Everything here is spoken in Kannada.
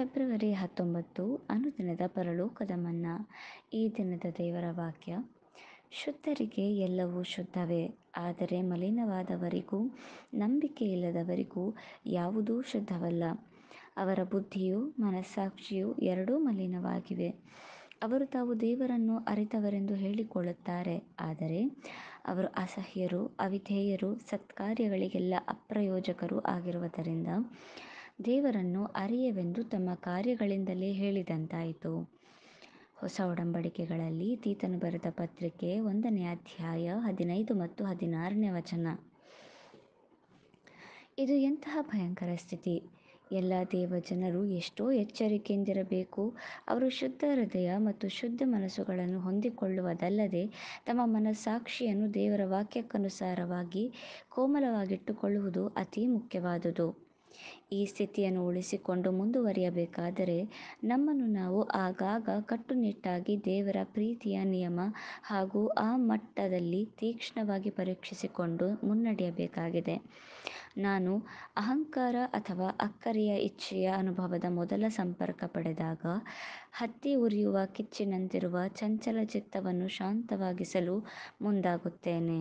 ಫೆಬ್ರವರಿ ಹತ್ತೊಂಬತ್ತು ಅನುದಿನದ ಪರಲೋಕದ ಮನ್ನಾ ಈ ದಿನದ ದೇವರ ವಾಕ್ಯ ಶುದ್ಧರಿಗೆ ಎಲ್ಲವೂ ಶುದ್ಧವೇ ಆದರೆ ಮಲಿನವಾದವರಿಗೂ ನಂಬಿಕೆ ಇಲ್ಲದವರಿಗೂ ಯಾವುದೂ ಶುದ್ಧವಲ್ಲ ಅವರ ಬುದ್ಧಿಯು ಮನಸ್ಸಾಕ್ಷಿಯು ಎರಡೂ ಮಲಿನವಾಗಿವೆ ಅವರು ತಾವು ದೇವರನ್ನು ಅರಿತವರೆಂದು ಹೇಳಿಕೊಳ್ಳುತ್ತಾರೆ ಆದರೆ ಅವರು ಅಸಹ್ಯರು ಅವಿಧೇಯರು ಸತ್ಕಾರ್ಯಗಳಿಗೆಲ್ಲ ಅಪ್ರಯೋಜಕರು ಆಗಿರುವುದರಿಂದ ದೇವರನ್ನು ಅರಿಯವೆಂದು ತಮ್ಮ ಕಾರ್ಯಗಳಿಂದಲೇ ಹೇಳಿದಂತಾಯಿತು ಹೊಸ ಒಡಂಬಡಿಕೆಗಳಲ್ಲಿ ತೀತನು ಬರೆದ ಪತ್ರಿಕೆ ಒಂದನೇ ಅಧ್ಯಾಯ ಹದಿನೈದು ಮತ್ತು ಹದಿನಾರನೇ ವಚನ ಇದು ಎಂತಹ ಭಯಂಕರ ಸ್ಥಿತಿ ಎಲ್ಲ ದೇವಜನರು ಎಷ್ಟೋ ಎಚ್ಚರಿಕೆಯಿಂದಿರಬೇಕು ಅವರು ಶುದ್ಧ ಹೃದಯ ಮತ್ತು ಶುದ್ಧ ಮನಸ್ಸುಗಳನ್ನು ಹೊಂದಿಕೊಳ್ಳುವುದಲ್ಲದೆ ತಮ್ಮ ಮನಸ್ಸಾಕ್ಷಿಯನ್ನು ದೇವರ ವಾಕ್ಯಕ್ಕನುಸಾರವಾಗಿ ಕೋಮಲವಾಗಿಟ್ಟುಕೊಳ್ಳುವುದು ಅತೀ ಮುಖ್ಯವಾದುದು ಈ ಸ್ಥಿತಿಯನ್ನು ಉಳಿಸಿಕೊಂಡು ಮುಂದುವರಿಯಬೇಕಾದರೆ ನಮ್ಮನ್ನು ನಾವು ಆಗಾಗ ಕಟ್ಟುನಿಟ್ಟಾಗಿ ದೇವರ ಪ್ರೀತಿಯ ನಿಯಮ ಹಾಗೂ ಆ ಮಟ್ಟದಲ್ಲಿ ತೀಕ್ಷ್ಣವಾಗಿ ಪರೀಕ್ಷಿಸಿಕೊಂಡು ಮುನ್ನಡೆಯಬೇಕಾಗಿದೆ ನಾನು ಅಹಂಕಾರ ಅಥವಾ ಅಕ್ಕರೆಯ ಇಚ್ಛೆಯ ಅನುಭವದ ಮೊದಲ ಸಂಪರ್ಕ ಪಡೆದಾಗ ಹತ್ತಿ ಉರಿಯುವ ಕಿಚ್ಚಿನಂತಿರುವ ಚಂಚಲ ಚಿತ್ತವನ್ನು ಶಾಂತವಾಗಿಸಲು ಮುಂದಾಗುತ್ತೇನೆ